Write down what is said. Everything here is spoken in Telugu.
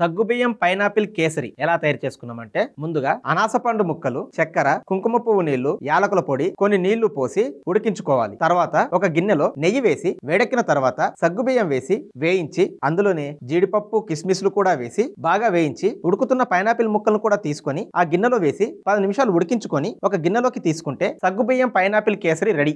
సగ్గుబియ్యం పైనాపిల్ కేసరి ఎలా తయారు చేసుకున్నామంటే ముందుగా అనాస పండు ముక్కలు చక్కెర కుంకుమ పువ్వు నీళ్లు యాలకుల పొడి కొన్ని నీళ్లు పోసి ఉడికించుకోవాలి తర్వాత ఒక గిన్నెలో నెయ్యి వేసి వేడెక్కిన తర్వాత సగ్గుబియ్యం వేసి వేయించి అందులోనే జీడిపప్పు కిస్మిస్లు కూడా వేసి బాగా వేయించి ఉడుకుతున్న పైనాపిల్ ముక్కలను కూడా తీసుకొని ఆ గిన్నెలో వేసి పది నిమిషాలు ఉడికించుకొని ఒక గిన్నెలోకి తీసుకుంటే సగ్గుబియ్యం పైనాపిల్ కేసరి రెడీ